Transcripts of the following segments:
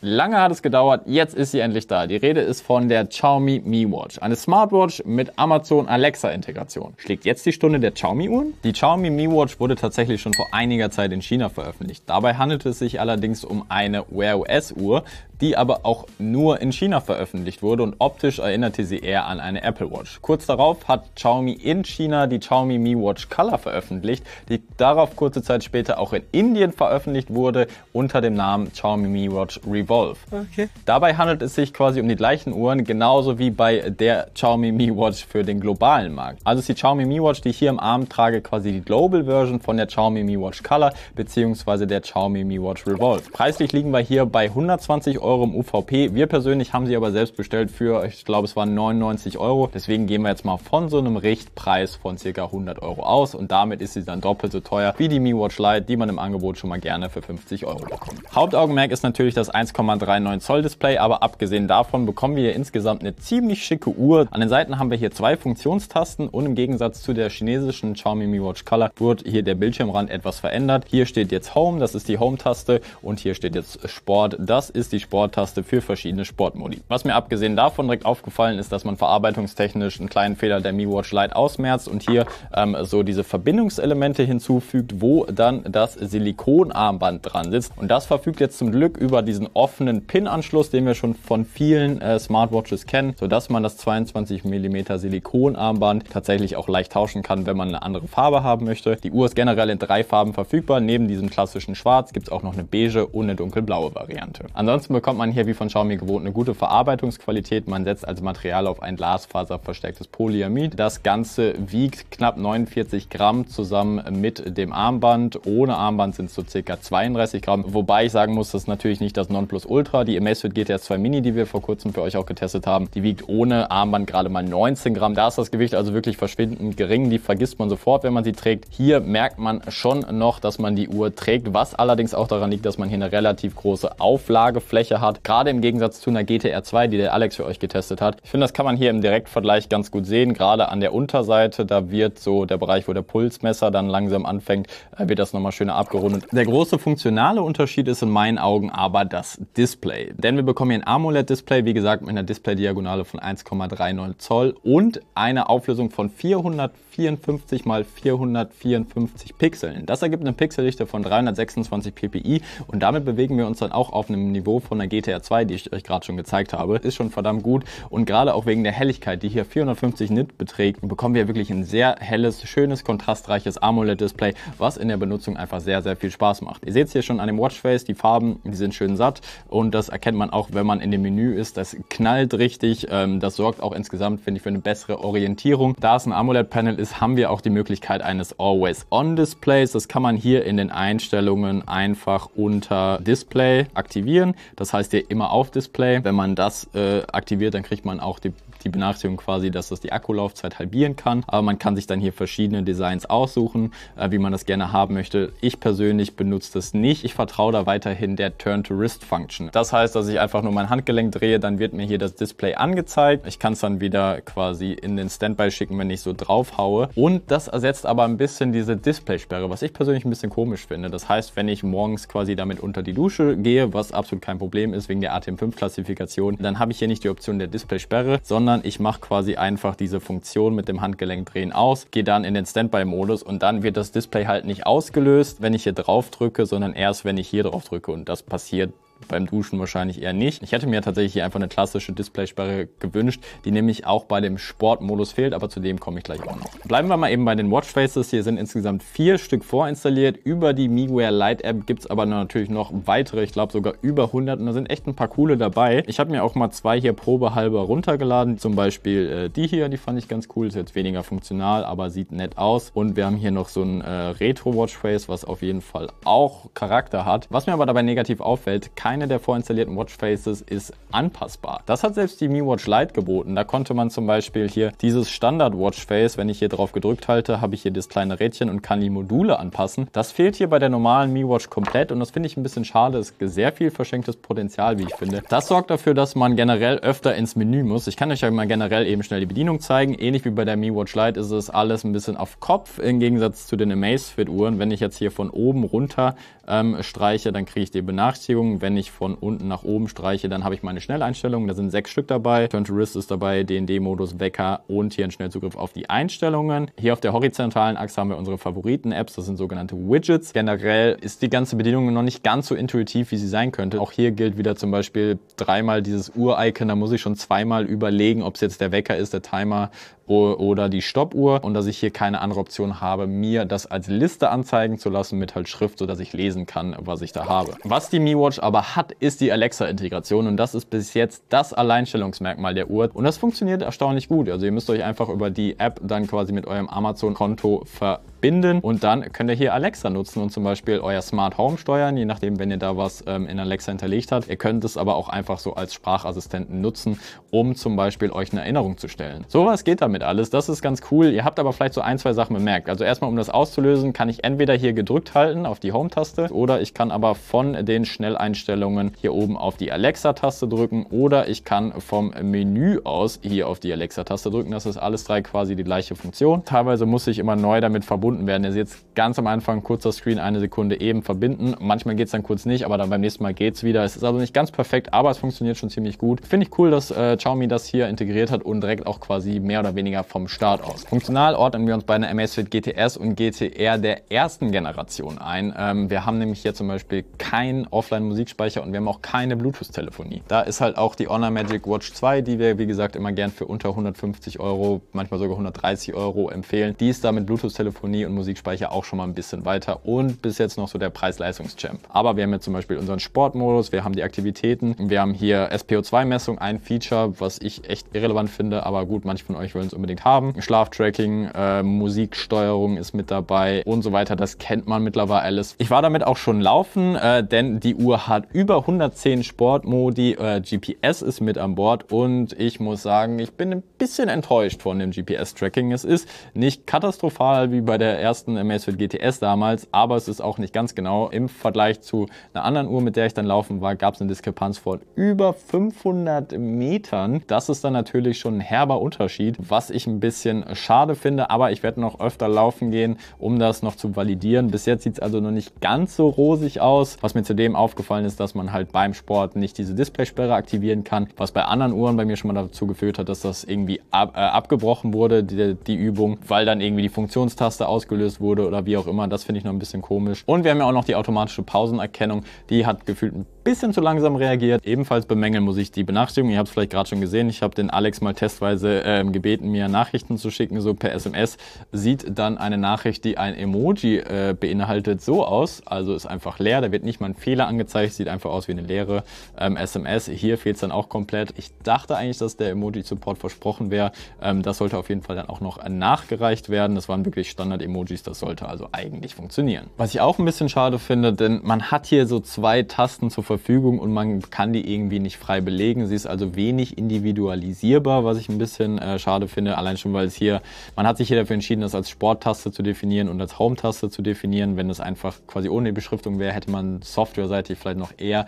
Lange hat es gedauert, jetzt ist sie endlich da. Die Rede ist von der Xiaomi Mi Watch. Eine Smartwatch mit Amazon Alexa Integration. Schlägt jetzt die Stunde der Xiaomi Uhren? Die Xiaomi Mi Watch wurde tatsächlich schon vor einiger Zeit in China veröffentlicht. Dabei handelte es sich allerdings um eine Wear OS Uhr, die aber auch nur in China veröffentlicht wurde und optisch erinnerte sie eher an eine Apple Watch. Kurz darauf hat Xiaomi in China die Xiaomi Mi Watch Color veröffentlicht, die darauf kurze Zeit später auch in Indien veröffentlicht wurde unter dem Namen Xiaomi Mi Watch Revolution. Evolve. Okay. Dabei handelt es sich quasi um die gleichen Uhren, genauso wie bei der Xiaomi Mi Watch für den globalen Markt. Also ist die Xiaomi Mi Watch, die ich hier im Arm trage, quasi die Global Version von der Xiaomi Mi Watch Color bzw. der Xiaomi Mi Watch Revolve. Preislich liegen wir hier bei 120 Euro im UVP. Wir persönlich haben sie aber selbst bestellt für, ich glaube, es waren 99 Euro. Deswegen gehen wir jetzt mal von so einem Richtpreis von ca. 100 Euro aus und damit ist sie dann doppelt so teuer wie die Mi Watch Lite, die man im Angebot schon mal gerne für 50 Euro bekommt. Hauptaugenmerk ist natürlich das 1,5 11,39 Zoll Display, aber abgesehen davon bekommen wir hier insgesamt eine ziemlich schicke Uhr. An den Seiten haben wir hier zwei Funktionstasten und im Gegensatz zu der chinesischen Xiaomi Mi Watch Color wird hier der Bildschirmrand etwas verändert. Hier steht jetzt Home, das ist die Home-Taste und hier steht jetzt Sport, das ist die Sport-Taste für verschiedene Sportmodi. Was mir abgesehen davon direkt aufgefallen ist, dass man verarbeitungstechnisch einen kleinen Fehler der Mi Watch Lite ausmerzt und hier ähm, so diese Verbindungselemente hinzufügt, wo dann das Silikonarmband dran sitzt und das verfügt jetzt zum Glück über diesen off offenen PIN-Anschluss, den wir schon von vielen äh, Smartwatches kennen, sodass man das 22 mm Silikonarmband tatsächlich auch leicht tauschen kann, wenn man eine andere Farbe haben möchte. Die Uhr ist generell in drei Farben verfügbar. Neben diesem klassischen Schwarz gibt es auch noch eine beige und eine dunkelblaue Variante. Ansonsten bekommt man hier wie von Xiaomi gewohnt eine gute Verarbeitungsqualität. Man setzt als Material auf ein Glasfaserverstärktes Polyamid. Das Ganze wiegt knapp 49 Gramm zusammen mit dem Armband. Ohne Armband sind es so circa 32 Gramm, wobei ich sagen muss, das ist natürlich nicht das Nonplus Plus Ultra. Die Amazfit GTS 2 Mini, die wir vor kurzem für euch auch getestet haben, die wiegt ohne Armband gerade mal 19 Gramm. Da ist das Gewicht also wirklich verschwindend gering. Die vergisst man sofort, wenn man sie trägt. Hier merkt man schon noch, dass man die Uhr trägt, was allerdings auch daran liegt, dass man hier eine relativ große Auflagefläche hat. Gerade im Gegensatz zu einer GTR 2, die der Alex für euch getestet hat. Ich finde, das kann man hier im Direktvergleich ganz gut sehen. Gerade an der Unterseite, da wird so der Bereich, wo der Pulsmesser dann langsam anfängt, äh, wird das nochmal schöner abgerundet. Der große funktionale Unterschied ist in meinen Augen aber das Display. Denn wir bekommen hier ein AMOLED-Display, wie gesagt, mit einer Display-Diagonale von 1,39 Zoll und einer Auflösung von 454 x 454 Pixeln. Das ergibt eine Pixeldichte von 326 ppi und damit bewegen wir uns dann auch auf einem Niveau von der GTR 2, die ich euch gerade schon gezeigt habe. Ist schon verdammt gut und gerade auch wegen der Helligkeit, die hier 450 Nit beträgt, bekommen wir wirklich ein sehr helles, schönes, kontrastreiches AMOLED-Display, was in der Benutzung einfach sehr, sehr viel Spaß macht. Ihr seht es hier schon an dem Watchface, die Farben, die sind schön satt und das erkennt man auch, wenn man in dem Menü ist. Das knallt richtig. Ähm, das sorgt auch insgesamt, finde ich, für eine bessere Orientierung. Da es ein AMOLED-Panel ist, haben wir auch die Möglichkeit eines Always-On-Displays. Das kann man hier in den Einstellungen einfach unter Display aktivieren. Das heißt hier immer auf Display. Wenn man das äh, aktiviert, dann kriegt man auch die die Benachrichtigung quasi, dass das die Akkulaufzeit halbieren kann. Aber man kann sich dann hier verschiedene Designs aussuchen, äh, wie man das gerne haben möchte. Ich persönlich benutze das nicht. Ich vertraue da weiterhin der Turn-to-Wrist-Function. Das heißt, dass ich einfach nur mein Handgelenk drehe, dann wird mir hier das Display angezeigt. Ich kann es dann wieder quasi in den Standby schicken, wenn ich so drauf haue. Und das ersetzt aber ein bisschen diese Display-Sperre, was ich persönlich ein bisschen komisch finde. Das heißt, wenn ich morgens quasi damit unter die Dusche gehe, was absolut kein Problem ist wegen der ATM5-Klassifikation, dann habe ich hier nicht die Option der Display-Sperre, sondern sondern ich mache quasi einfach diese Funktion mit dem Handgelenk drehen aus, gehe dann in den Standby-Modus und dann wird das Display halt nicht ausgelöst, wenn ich hier drauf drücke, sondern erst, wenn ich hier drauf drücke und das passiert beim Duschen wahrscheinlich eher nicht. Ich hätte mir tatsächlich hier einfach eine klassische Displaysperre gewünscht, die nämlich auch bei dem Sportmodus fehlt, aber zu dem komme ich gleich auch noch. Bleiben wir mal eben bei den Watchfaces. Hier sind insgesamt vier Stück vorinstalliert. Über die MiWare Lite App gibt es aber natürlich noch weitere, ich glaube sogar über 100 und da sind echt ein paar coole dabei. Ich habe mir auch mal zwei hier probehalber runtergeladen, zum Beispiel äh, die hier, die fand ich ganz cool, ist jetzt weniger funktional, aber sieht nett aus. Und wir haben hier noch so ein äh, Retro Watchface, was auf jeden Fall auch Charakter hat. Was mir aber dabei negativ auffällt, kann keine der vorinstallierten Watchfaces ist anpassbar. Das hat selbst die Mi Watch Lite geboten. Da konnte man zum Beispiel hier dieses Standard Watchface, wenn ich hier drauf gedrückt halte, habe ich hier das kleine Rädchen und kann die Module anpassen. Das fehlt hier bei der normalen Mi Watch komplett und das finde ich ein bisschen schade. Es ist sehr viel verschenktes Potenzial, wie ich finde. Das sorgt dafür, dass man generell öfter ins Menü muss. Ich kann euch ja mal generell eben schnell die Bedienung zeigen. Ähnlich wie bei der Mi Watch Lite ist es alles ein bisschen auf Kopf im Gegensatz zu den Amazfit Uhren. Wenn ich jetzt hier von oben runter ähm, streiche, dann kriege ich die Benachrichtigung. Wenn ich von unten nach oben streiche, dann habe ich meine Schnelleinstellungen. Da sind sechs Stück dabei. Turn to Risk ist dabei, DND-Modus, Wecker und hier ein Schnellzugriff auf die Einstellungen. Hier auf der horizontalen Achse haben wir unsere Favoriten-Apps. Das sind sogenannte Widgets. Generell ist die ganze Bedienung noch nicht ganz so intuitiv, wie sie sein könnte. Auch hier gilt wieder zum Beispiel dreimal dieses Uhr-Icon. Da muss ich schon zweimal überlegen, ob es jetzt der Wecker ist, der Timer oder die Stoppuhr und dass ich hier keine andere Option habe, mir das als Liste anzeigen zu lassen mit halt Schrift, sodass ich lesen kann, was ich da habe. Was die Mi Watch aber hat, ist die Alexa-Integration und das ist bis jetzt das Alleinstellungsmerkmal der Uhr und das funktioniert erstaunlich gut. Also ihr müsst euch einfach über die App dann quasi mit eurem Amazon-Konto verbinden verbinden und dann könnt ihr hier Alexa nutzen und zum Beispiel euer Smart Home steuern, je nachdem, wenn ihr da was ähm, in Alexa hinterlegt habt. Ihr könnt es aber auch einfach so als Sprachassistenten nutzen, um zum Beispiel euch eine Erinnerung zu stellen. Sowas geht damit alles. Das ist ganz cool. Ihr habt aber vielleicht so ein, zwei Sachen bemerkt. Also erstmal, um das auszulösen, kann ich entweder hier gedrückt halten auf die Home-Taste oder ich kann aber von den Schnelleinstellungen hier oben auf die Alexa-Taste drücken oder ich kann vom Menü aus hier auf die Alexa-Taste drücken. Das ist alles drei quasi die gleiche Funktion. Teilweise muss ich immer neu damit verbunden verbunden werden. Also jetzt ganz am Anfang kurzer Screen, eine Sekunde eben verbinden. Manchmal geht es dann kurz nicht, aber dann beim nächsten Mal geht es wieder. Es ist also nicht ganz perfekt, aber es funktioniert schon ziemlich gut. Finde ich cool, dass äh, Xiaomi das hier integriert hat und direkt auch quasi mehr oder weniger vom Start aus. Funktional ordnen wir uns bei einer Amazfit GTS und GTR der ersten Generation ein. Ähm, wir haben nämlich hier zum Beispiel keinen Offline-Musikspeicher und wir haben auch keine Bluetooth-Telefonie. Da ist halt auch die Honor Magic Watch 2, die wir wie gesagt immer gern für unter 150 Euro, manchmal sogar 130 Euro empfehlen. Die ist da mit Bluetooth-Telefonie Harmonie- und Musikspeicher auch schon mal ein bisschen weiter und bis jetzt noch so der Preis-Leistungs-Champ. Aber wir haben jetzt zum Beispiel unseren Sportmodus, wir haben die Aktivitäten, wir haben hier SPO2-Messung, ein Feature, was ich echt irrelevant finde, aber gut, manche von euch wollen es unbedingt haben. Schlaftracking, äh, Musiksteuerung ist mit dabei und so weiter. Das kennt man mittlerweile alles. Ich war damit auch schon laufen, äh, denn die Uhr hat über 110 Sportmodi, äh, GPS ist mit an Bord und ich muss sagen, ich bin ein bisschen enttäuscht von dem GPS-Tracking. Es ist nicht katastrophal wie bei der der ersten Amazfit GTS damals, aber es ist auch nicht ganz genau. Im Vergleich zu einer anderen Uhr, mit der ich dann laufen war, gab es eine Diskrepanz von über 500 Metern. Das ist dann natürlich schon ein herber Unterschied, was ich ein bisschen schade finde, aber ich werde noch öfter laufen gehen, um das noch zu validieren. Bis jetzt sieht es also noch nicht ganz so rosig aus. Was mir zudem aufgefallen ist, dass man halt beim Sport nicht diese Displaysperre aktivieren kann, was bei anderen Uhren bei mir schon mal dazu geführt hat, dass das irgendwie ab, äh, abgebrochen wurde, die, die Übung, weil dann irgendwie die Funktionstaste aus ausgelöst wurde oder wie auch immer. Das finde ich noch ein bisschen komisch. Und wir haben ja auch noch die automatische Pausenerkennung. Die hat gefühlt ein bisschen zu langsam reagiert. Ebenfalls bemängeln muss ich die Benachrichtigung. Ihr habt es vielleicht gerade schon gesehen. Ich habe den Alex mal testweise äh, gebeten, mir Nachrichten zu schicken, so per SMS. Sieht dann eine Nachricht, die ein Emoji äh, beinhaltet, so aus. Also ist einfach leer. Da wird nicht mal ein Fehler angezeigt. Sieht einfach aus wie eine leere ähm, SMS. Hier fehlt es dann auch komplett. Ich dachte eigentlich, dass der Emoji-Support versprochen wäre. Ähm, das sollte auf jeden Fall dann auch noch nachgereicht werden. Das waren wirklich Standard-Emojis Emojis, das sollte also eigentlich funktionieren. Was ich auch ein bisschen schade finde, denn man hat hier so zwei Tasten zur Verfügung und man kann die irgendwie nicht frei belegen. Sie ist also wenig individualisierbar, was ich ein bisschen äh, schade finde, allein schon, weil es hier, man hat sich hier dafür entschieden, das als Sporttaste zu definieren und als Home-Taste zu definieren. Wenn es einfach quasi ohne Beschriftung wäre, hätte man softwareseitig vielleicht noch eher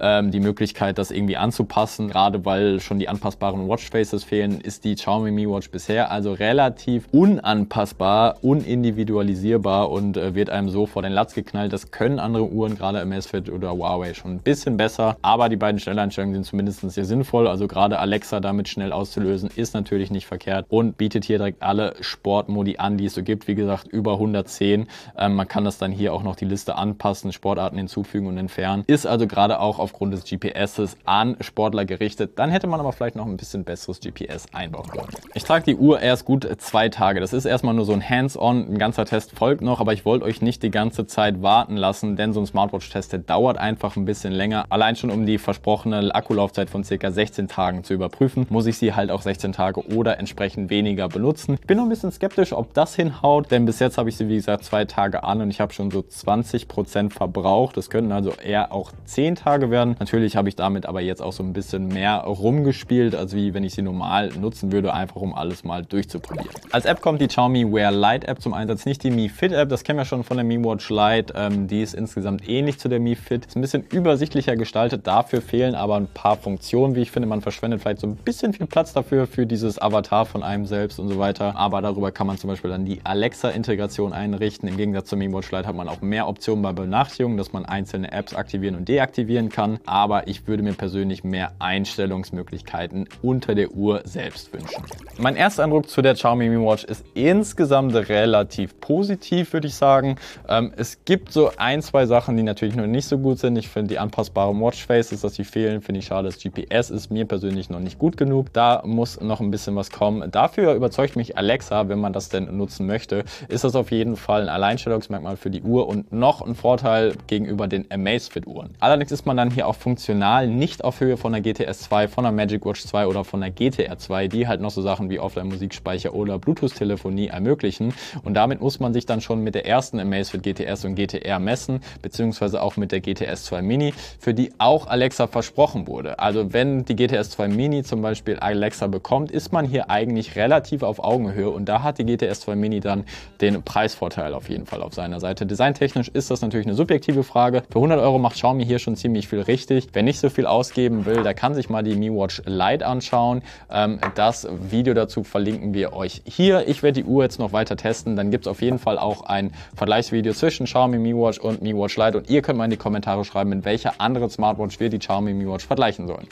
ähm, die Möglichkeit, das irgendwie anzupassen. Gerade weil schon die anpassbaren Watchfaces fehlen, ist die Xiaomi Mi Watch bisher also relativ unanpassbar, unindividualisierbar individualisierbar und äh, wird einem so vor den Latz geknallt. Das können andere Uhren, gerade MS-Fit oder Huawei, schon ein bisschen besser. Aber die beiden Schnelleinstellungen sind zumindest sehr sinnvoll. Also gerade Alexa damit schnell auszulösen, ist natürlich nicht verkehrt und bietet hier direkt alle Sportmodi an, die es so gibt. Wie gesagt, über 110. Ähm, man kann das dann hier auch noch die Liste anpassen, Sportarten hinzufügen und entfernen. Ist also gerade auch aufgrund des GPSs an Sportler gerichtet. Dann hätte man aber vielleicht noch ein bisschen besseres GPS einbauen können. Ich trage die Uhr erst gut zwei Tage. Das ist erstmal nur so ein Hands-on ein ganzer Test folgt noch, aber ich wollte euch nicht die ganze Zeit warten lassen, denn so ein Smartwatch-Test, dauert einfach ein bisschen länger. Allein schon um die versprochene Akkulaufzeit von circa 16 Tagen zu überprüfen, muss ich sie halt auch 16 Tage oder entsprechend weniger benutzen. Ich bin noch ein bisschen skeptisch, ob das hinhaut, denn bis jetzt habe ich sie, wie gesagt, zwei Tage an und ich habe schon so 20% Prozent verbraucht. Das könnten also eher auch 10 Tage werden. Natürlich habe ich damit aber jetzt auch so ein bisschen mehr rumgespielt, als wie wenn ich sie normal nutzen würde, einfach um alles mal durchzuprobieren. Als App kommt die Xiaomi Wear Lite App zum Einsatz, nicht die Mi Fit App, das kennen wir schon von der Mi Watch Lite, ähm, die ist insgesamt ähnlich zu der Mi Fit, ist ein bisschen übersichtlicher gestaltet, dafür fehlen aber ein paar Funktionen, wie ich finde, man verschwendet vielleicht so ein bisschen viel Platz dafür, für dieses Avatar von einem selbst und so weiter, aber darüber kann man zum Beispiel dann die Alexa-Integration einrichten, im Gegensatz zur Mi Watch Lite hat man auch mehr Optionen bei Benachrichtigungen, dass man einzelne Apps aktivieren und deaktivieren kann, aber ich würde mir persönlich mehr Einstellungsmöglichkeiten unter der Uhr selbst wünschen. Mein erster Eindruck zu der Xiaomi Mi Watch ist insgesamt relativ relativ positiv, würde ich sagen. Ähm, es gibt so ein, zwei Sachen, die natürlich noch nicht so gut sind. Ich finde die anpassbaren Watchfaces, dass sie fehlen, finde ich schade. Das GPS ist mir persönlich noch nicht gut genug. Da muss noch ein bisschen was kommen. Dafür überzeugt mich Alexa, wenn man das denn nutzen möchte, ist das auf jeden Fall ein Alleinstellungsmerkmal für die Uhr und noch ein Vorteil gegenüber den Amazfit-Uhren. Allerdings ist man dann hier auch funktional nicht auf Höhe von der GTS 2, von der Magic Watch 2 oder von der GTR 2, die halt noch so Sachen wie Offline-Musikspeicher oder Bluetooth-Telefonie ermöglichen. Und und damit muss man sich dann schon mit der ersten Amazfit GTS und GTR messen, beziehungsweise auch mit der GTS 2 Mini, für die auch Alexa versprochen wurde. Also wenn die GTS 2 Mini zum Beispiel Alexa bekommt, ist man hier eigentlich relativ auf Augenhöhe und da hat die GTS 2 Mini dann den Preisvorteil auf jeden Fall auf seiner Seite. Designtechnisch ist das natürlich eine subjektive Frage. Für 100 Euro macht Xiaomi hier schon ziemlich viel richtig. Wer nicht so viel ausgeben will, da kann sich mal die Mi Watch Lite anschauen. Ähm, das Video dazu verlinken wir euch hier. Ich werde die Uhr jetzt noch weiter testen, dann gibt es auf jeden Fall auch ein Vergleichsvideo zwischen Xiaomi Mi Watch und Mi Watch Lite und ihr könnt mal in die Kommentare schreiben, mit welcher anderen Smartwatch wir die Xiaomi Mi Watch vergleichen sollen.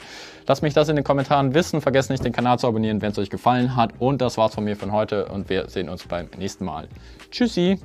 Lasst mich das in den Kommentaren wissen, vergesst nicht den Kanal zu abonnieren, wenn es euch gefallen hat und das war's von mir von heute und wir sehen uns beim nächsten Mal. Tschüssi!